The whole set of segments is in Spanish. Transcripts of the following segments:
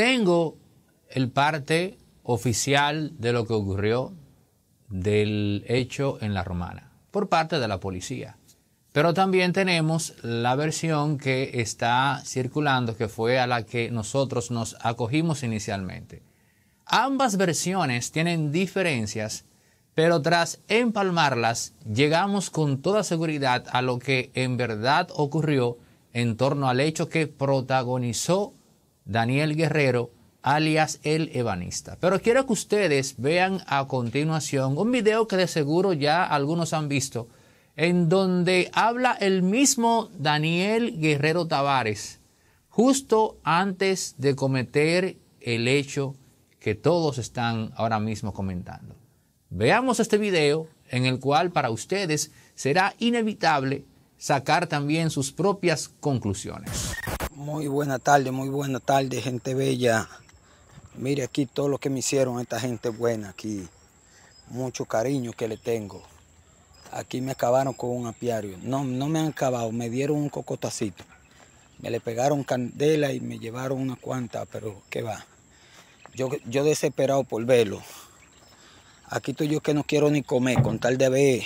tengo el parte oficial de lo que ocurrió, del hecho en la romana, por parte de la policía. Pero también tenemos la versión que está circulando, que fue a la que nosotros nos acogimos inicialmente. Ambas versiones tienen diferencias, pero tras empalmarlas llegamos con toda seguridad a lo que en verdad ocurrió en torno al hecho que protagonizó Daniel Guerrero, alias El Ebanista. Pero quiero que ustedes vean a continuación un video que de seguro ya algunos han visto, en donde habla el mismo Daniel Guerrero Tavares, justo antes de cometer el hecho que todos están ahora mismo comentando. Veamos este video en el cual para ustedes será inevitable sacar también sus propias conclusiones. Muy buena tarde, muy buena tarde, gente bella. Mire aquí todo lo que me hicieron esta gente buena aquí. Mucho cariño que le tengo. Aquí me acabaron con un apiario. No, no me han acabado, me dieron un cocotacito. Me le pegaron candela y me llevaron una cuanta, pero qué va. Yo, yo desesperado por verlo. Aquí estoy yo que no quiero ni comer, con tal de ver.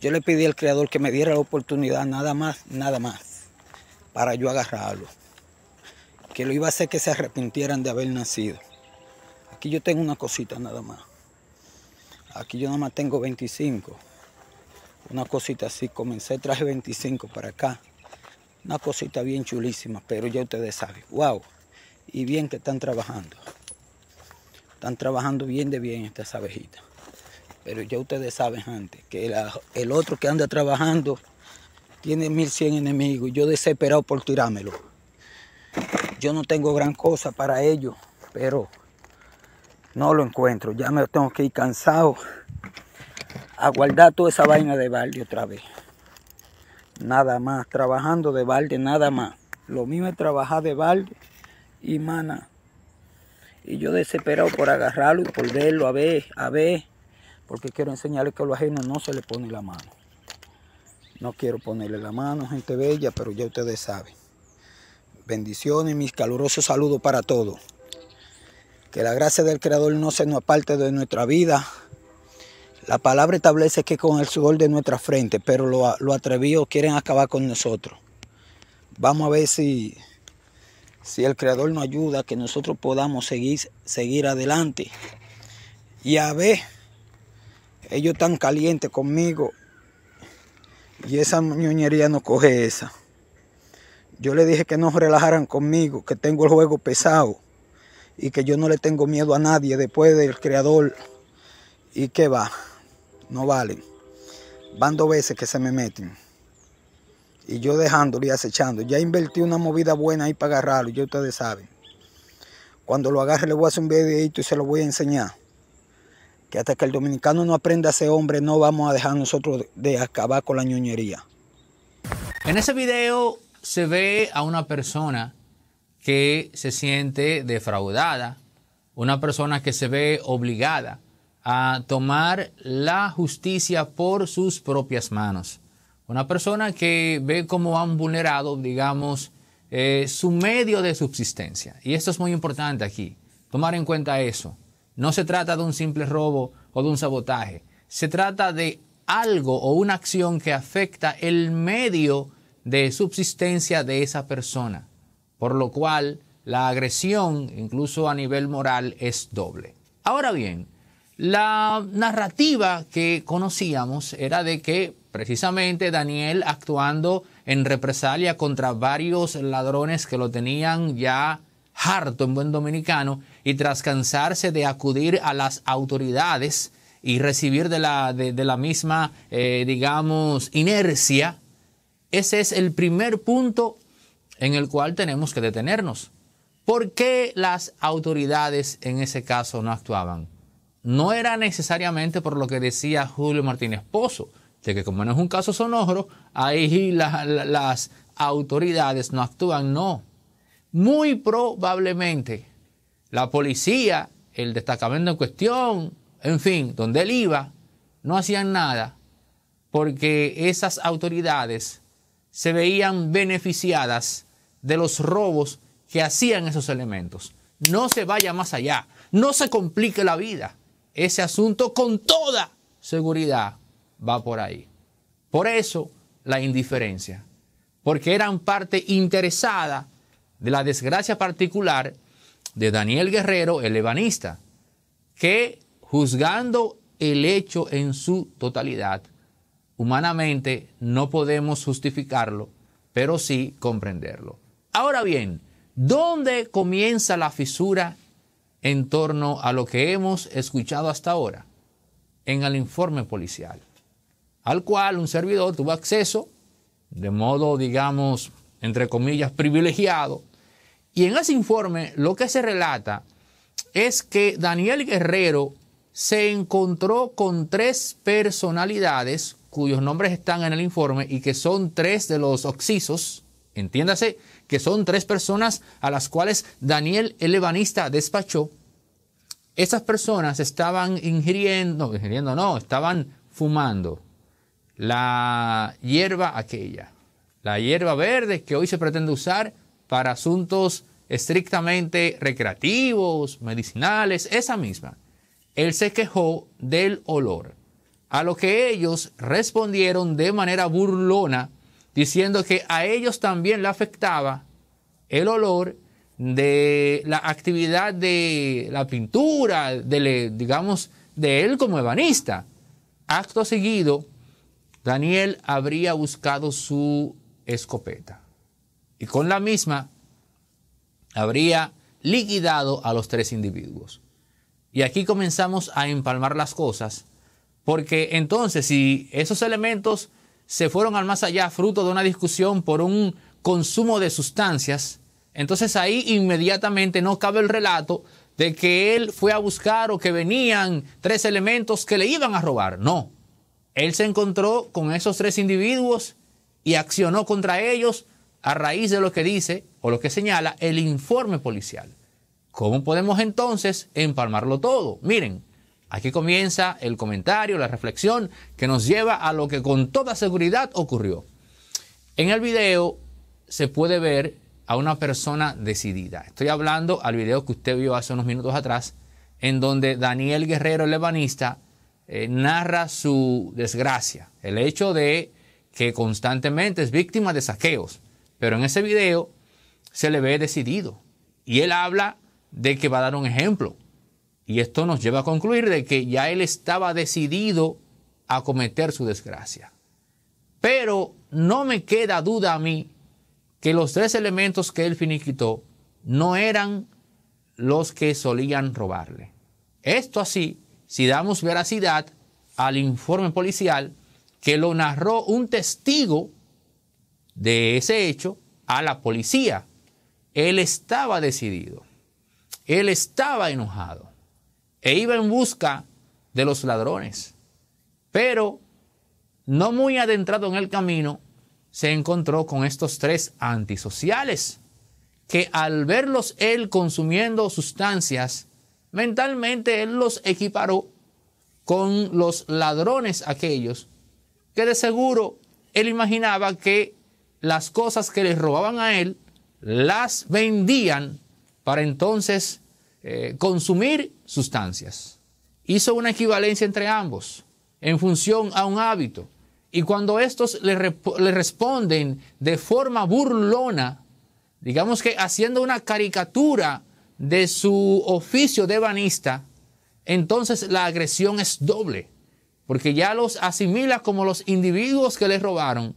Yo le pedí al creador que me diera la oportunidad, nada más, nada más para yo agarrarlo. Que lo iba a hacer que se arrepintieran de haber nacido. Aquí yo tengo una cosita nada más. Aquí yo nada más tengo 25. Una cosita así. Comencé, traje 25 para acá. Una cosita bien chulísima, pero ya ustedes saben. ¡Wow! Y bien que están trabajando. Están trabajando bien de bien estas abejitas. Pero ya ustedes saben antes que el otro que anda trabajando tiene 1100 enemigos y yo desesperado por tirármelo. Yo no tengo gran cosa para ello, pero no lo encuentro. Ya me tengo que ir cansado a guardar toda esa vaina de balde otra vez. Nada más, trabajando de balde, nada más. Lo mismo es trabajar de balde y mana. Y yo desesperado por agarrarlo y por verlo, a ver, a ver, porque quiero enseñarles que a los ajenos no se le pone la mano. No quiero ponerle la mano, gente bella, pero ya ustedes saben. Bendiciones, mis calurosos saludos para todos. Que la gracia del Creador no se nos aparte de nuestra vida. La palabra establece que con el sudor de nuestra frente, pero lo atrevidos quieren acabar con nosotros. Vamos a ver si, si el Creador nos ayuda, que nosotros podamos seguir, seguir adelante. Y a ver, ellos están calientes conmigo y esa ñoñería no coge esa. Yo le dije que no relajaran conmigo, que tengo el juego pesado y que yo no le tengo miedo a nadie después del creador. Y que va, no valen. Van dos veces que se me meten. Y yo dejándolo y acechando. Ya invertí una movida buena ahí para agarrarlo, ya ustedes saben. Cuando lo agarre le voy a hacer un videito y se lo voy a enseñar que hasta que el dominicano no aprenda a ser hombre no vamos a dejar nosotros de acabar con la ñoñería. En ese video se ve a una persona que se siente defraudada, una persona que se ve obligada a tomar la justicia por sus propias manos, una persona que ve cómo han vulnerado, digamos, eh, su medio de subsistencia. Y esto es muy importante aquí, tomar en cuenta eso. No se trata de un simple robo o de un sabotaje. Se trata de algo o una acción que afecta el medio de subsistencia de esa persona, por lo cual la agresión, incluso a nivel moral, es doble. Ahora bien, la narrativa que conocíamos era de que precisamente Daniel actuando en represalia contra varios ladrones que lo tenían ya harto en buen dominicano, y tras cansarse de acudir a las autoridades y recibir de la, de, la misma, eh, digamos, inercia, ese es el primer punto en el cual tenemos que detenernos. ¿Por qué las autoridades en ese caso no actuaban? No era necesariamente por lo que decía Julio Martínez Pozo, de que como no es un caso sonoro, ahí las las autoridades no actúan, no muy probablemente la policía, el destacamento en cuestión, en fin, donde él iba, no hacían nada porque esas autoridades se veían beneficiadas de los robos que hacían esos elementos. No se vaya más allá, no se complique la vida. Ese asunto con toda seguridad va por ahí. Por eso la indiferencia, porque eran parte interesada de la desgracia particular de Daniel Guerrero, el ebanista, que juzgando el hecho en su totalidad, humanamente no podemos justificarlo, pero sí comprenderlo. Ahora bien, ¿dónde comienza la fisura en torno a lo que hemos escuchado hasta ahora? En el informe policial, al cual un servidor tuvo acceso de modo, digamos, entre comillas, privilegiado, y en ese informe lo que se relata es que Daniel Guerrero se encontró con tres personalidades cuyos nombres están en el informe y que son tres de los oxisos, entiéndase, que son tres personas a las cuales Daniel el ebanista despachó. Esas personas estaban ingiriendo, ingiriendo no, estaban fumando la hierba aquella, la hierba verde que hoy se pretende usar para asuntos estrictamente recreativos, medicinales, esa misma. Él se quejó del olor, a lo que ellos respondieron de manera burlona, diciendo que a ellos también le afectaba el olor de la actividad de la pintura, de, digamos, de él como ebanista. Acto seguido, Daniel habría buscado su escopeta y con la misma habría liquidado a los tres individuos. Y aquí comenzamos a empalmar las cosas, porque entonces si esos elementos se fueron al más allá fruto de una discusión por un consumo de sustancias, entonces ahí inmediatamente no cabe el relato de que él fue a buscar o que venían tres elementos que le iban a robar. No, él se encontró con esos tres individuos y accionó contra ellos a raíz de lo que dice o lo que señala el informe policial. ¿Cómo podemos entonces empalmarlo todo? Miren, aquí comienza el comentario, la reflexión que nos lleva a lo que con toda seguridad ocurrió. En el video se puede ver a una persona decidida. Estoy hablando al video que usted vio hace unos minutos atrás, en donde Daniel Guerrero, el lebanista, eh, narra su desgracia, el hecho de que constantemente es víctima de saqueos, pero en ese video se le ve decidido. Y él habla de que va a dar un ejemplo. Y esto nos lleva a concluir de que ya él estaba decidido a cometer su desgracia. Pero no me queda duda a mí que los tres elementos que él finiquitó no eran los que solían robarle. Esto así, si damos veracidad al informe policial que lo narró un testigo de ese hecho a la policía. Él estaba decidido, él estaba enojado e iba en busca de los ladrones. Pero, no muy adentrado en el camino, se encontró con estos tres antisociales, que al verlos él consumiendo sustancias, mentalmente él los equiparó con los ladrones aquellos, que de seguro él imaginaba que las cosas que les robaban a él, las vendían para entonces eh, consumir sustancias. Hizo una equivalencia entre ambos en función a un hábito. Y cuando estos le, le responden de forma burlona, digamos que haciendo una caricatura de su oficio de banista, entonces la agresión es doble, porque ya los asimila como los individuos que les robaron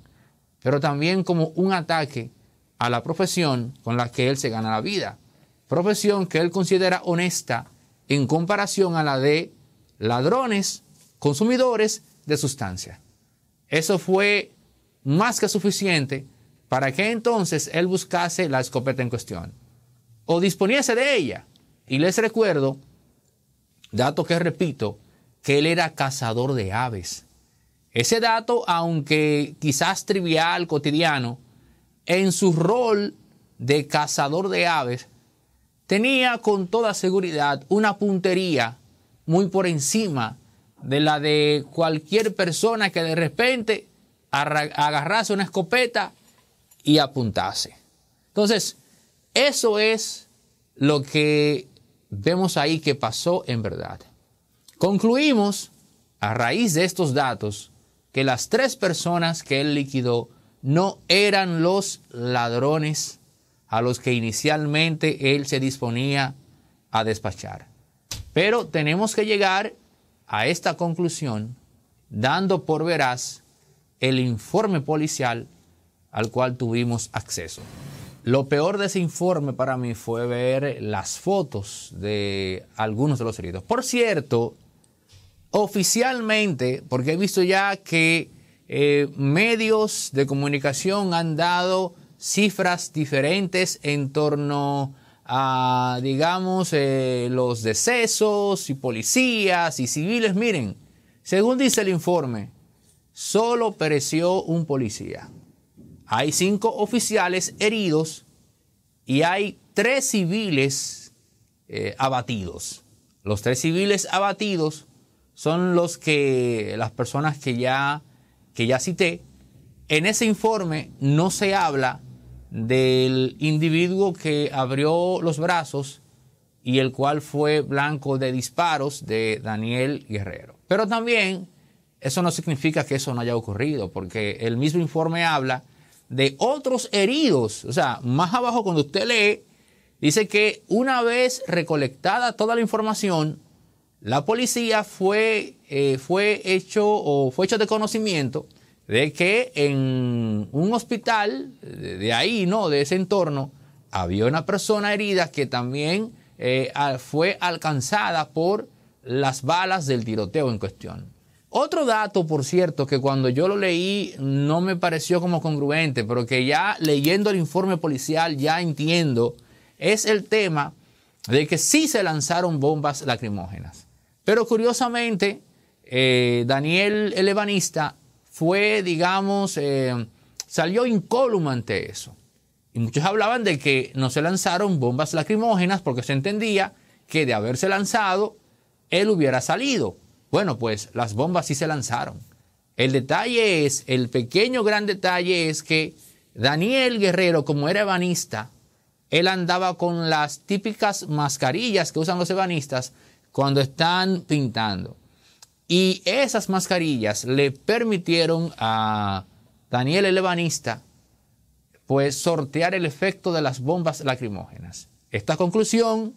pero también como un ataque a la profesión con la que él se gana la vida. Profesión que él considera honesta en comparación a la de ladrones, consumidores de sustancia. Eso fue más que suficiente para que entonces él buscase la escopeta en cuestión o disponiese de ella. Y les recuerdo, dato que repito, que él era cazador de aves. Ese dato, aunque quizás trivial, cotidiano, en su rol de cazador de aves, tenía con toda seguridad una puntería muy por encima de la de cualquier persona que de repente agarrase una escopeta y apuntase. Entonces, eso es lo que vemos ahí que pasó en verdad. Concluimos, a raíz de estos datos, que las tres personas que él liquidó no eran los ladrones a los que inicialmente él se disponía a despachar. Pero tenemos que llegar a esta conclusión dando por veraz el informe policial al cual tuvimos acceso. Lo peor de ese informe para mí fue ver las fotos de algunos de los heridos. Por cierto, oficialmente, porque he visto ya que eh, medios de comunicación han dado cifras diferentes en torno a, digamos, eh, los decesos y policías y civiles. Miren, según dice el informe, solo pereció un policía. Hay cinco oficiales heridos y hay tres civiles eh, abatidos. Los tres civiles abatidos son los que las personas que ya, que ya cité. En ese informe no se habla del individuo que abrió los brazos y el cual fue blanco de disparos de Daniel Guerrero. Pero también eso no significa que eso no haya ocurrido, porque el mismo informe habla de otros heridos. O sea, más abajo cuando usted lee, dice que una vez recolectada toda la información, la policía fue, eh, fue hecho o fue hecho de conocimiento de que en un hospital de, ahí, ¿no? De ese entorno, había una persona herida que también eh, fue alcanzada por las balas del tiroteo en cuestión. Otro dato, por cierto, que cuando yo lo leí no me pareció como congruente, pero que ya leyendo el informe policial ya entiendo, es el tema de que sí se lanzaron bombas lacrimógenas. Pero curiosamente, eh, Daniel el evanista, fue, digamos, eh, salió incólume ante eso. Y muchos hablaban de que no se lanzaron bombas lacrimógenas porque se entendía que de haberse lanzado, él hubiera salido. Bueno, pues las bombas sí se lanzaron. El detalle es, el pequeño gran detalle es que Daniel Guerrero, como era ebanista, él andaba con las típicas mascarillas que usan los ebanistas, cuando están pintando. Y esas mascarillas le permitieron a Daniel el ebanista pues sortear el efecto de las bombas lacrimógenas. Esta conclusión,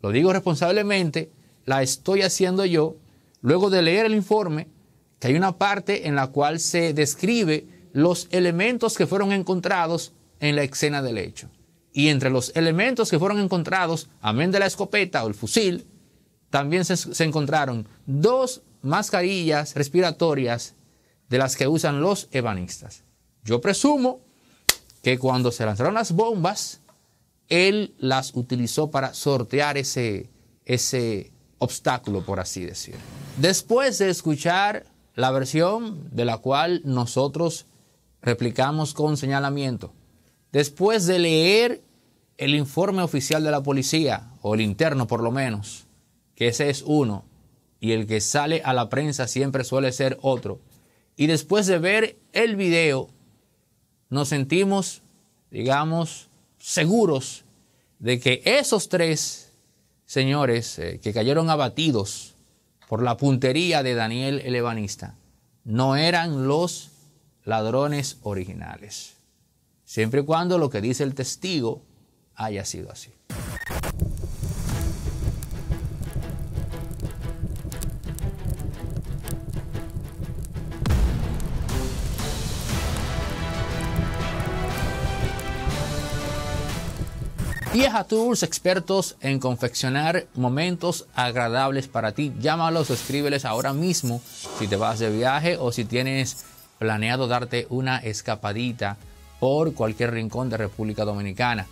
lo digo responsablemente, la estoy haciendo yo luego de leer el informe, que hay una parte en la cual se describe los elementos que fueron encontrados en la escena del hecho. Y entre los elementos que fueron encontrados, amén de la escopeta o el fusil, también se, encontraron dos mascarillas respiratorias de las que usan los ebanistas. Yo presumo que cuando se lanzaron las bombas, él las utilizó para sortear ese, ese obstáculo, por así decir. Después de escuchar la versión de la cual nosotros replicamos con señalamiento, después de leer el informe oficial de la policía, o el interno por lo menos, que ese es uno, y el que sale a la prensa siempre suele ser otro. Y después de ver el video, nos sentimos, digamos, seguros de que esos tres señores eh, que cayeron abatidos por la puntería de Daniel el evanista no eran los ladrones originales, siempre y cuando lo que dice el testigo haya sido así. Vieja Tours, expertos en confeccionar momentos agradables para ti. Llámalos o escríbeles ahora mismo si te vas de viaje o si tienes planeado darte una escapadita por cualquier rincón de República Dominicana.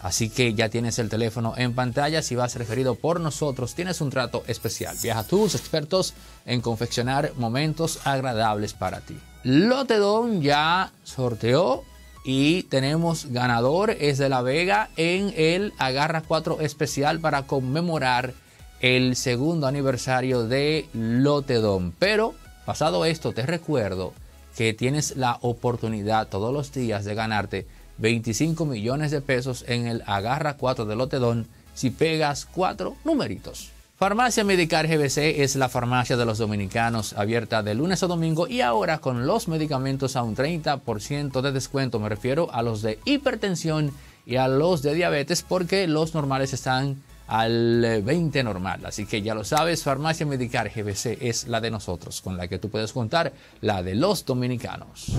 Así que ya tienes el teléfono en pantalla. Si vas referido por nosotros, tienes un trato especial. Viaja Tours, expertos en confeccionar momentos agradables para ti. Lotedon ya sorteó y tenemos ganador es de La Vega en el Agarra 4 especial para conmemorar el segundo aniversario de Lotedón. Pero pasado esto, te recuerdo que tienes la oportunidad todos los días de ganarte 25 millones de pesos en el Agarra 4 de Lotedón si pegas cuatro numeritos. Farmacia Medicar GBC es la farmacia de los dominicanos abierta de lunes a domingo y ahora con los medicamentos a un 30% de descuento. Me refiero a los de hipertensión y a los de diabetes porque los normales están al 20 eh, normal. Así que ya lo sabes, Farmacia Medicar GBC es la de nosotros, con la que tú puedes contar, la de los dominicanos.